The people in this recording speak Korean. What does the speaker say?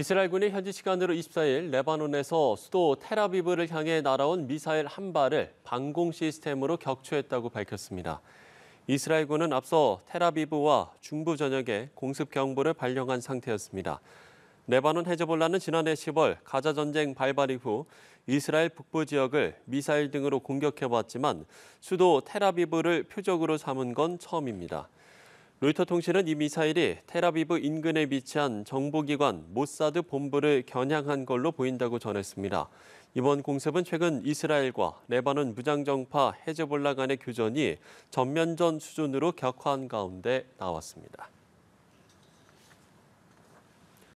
이스라엘군이 현지 시간으로 24일 레바논에서 수도 테라비브를 향해 날아온 미사일 한 발을 방공 시스템으로 격추했다고 밝혔습니다. 이스라엘군은 앞서 테라비브와 중부 전역에 공습 경보를 발령한 상태였습니다. 레바논 해저볼라는 지난해 10월 가자 전쟁 발발 이후 이스라엘 북부 지역을 미사일 등으로 공격해왔지만 수도 테라비브를 표적으로 삼은 건 처음입니다. 로이터 통신은 이 미사일이 테라비브 인근에 위치한 정보기관 모사드 본부를 겨냥한 걸로 보인다고 전했습니다. 이번 공습은 최근 이스라엘과 레바논 무장정파 헤즈볼라 간의 교전이 전면전 수준으로 격화한 가운데 나왔습니다.